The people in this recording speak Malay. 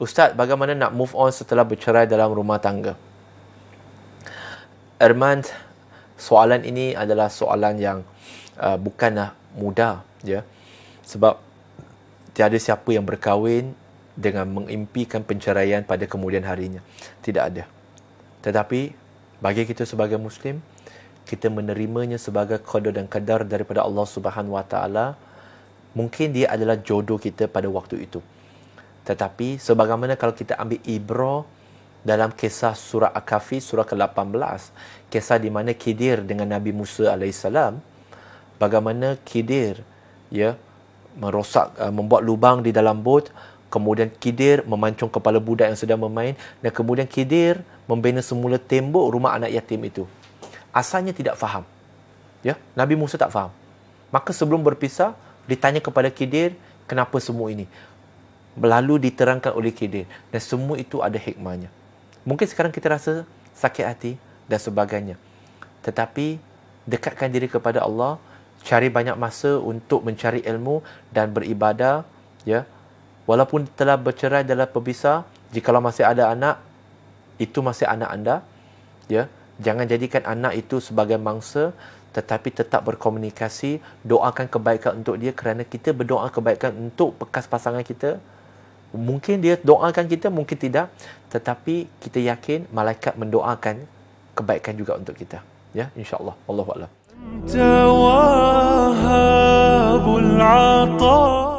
Ustaz, bagaimana nak move on setelah bercerai dalam rumah tangga? Erman, soalan ini adalah soalan yang uh, bukanlah mudah, ya. Sebab tiada siapa yang berkahwin dengan mengimpikan penceraian pada kemudian harinya. Tidak ada. Tetapi bagi kita sebagai muslim, kita menerimanya sebagai qada dan qadar daripada Allah Subhanahu Wa Taala mungkin dia adalah jodoh kita pada waktu itu tetapi sebagaimana kalau kita ambil ibro dalam kisah surah al surah ke-18 kisah di mana Khidir dengan Nabi Musa alaihissalam bagaimana Khidir ya merosak uh, membuat lubang di dalam bot kemudian Khidir memancung kepala budak yang sedang bermain dan kemudian Khidir membina semula tembok rumah anak yatim itu asalnya tidak faham. Ya, Nabi Musa tak faham. Maka sebelum berpisah ditanya kepada Khidir kenapa semua ini. Lalu diterangkan oleh Khidir dan semua itu ada hikmahnya. Mungkin sekarang kita rasa sakit hati dan sebagainya. Tetapi dekatkan diri kepada Allah, cari banyak masa untuk mencari ilmu dan beribadah, ya. Walaupun telah bercerai dalam berpisah, jika masih ada anak, itu masih anak anda, ya. Jangan jadikan anak itu sebagai mangsa tetapi tetap berkomunikasi, doakan kebaikan untuk dia kerana kita berdoa kebaikan untuk bekas pasangan kita. Mungkin dia doakan kita, mungkin tidak, tetapi kita yakin malaikat mendoakan kebaikan juga untuk kita. Ya, insya-Allah. Wallahu a'lam.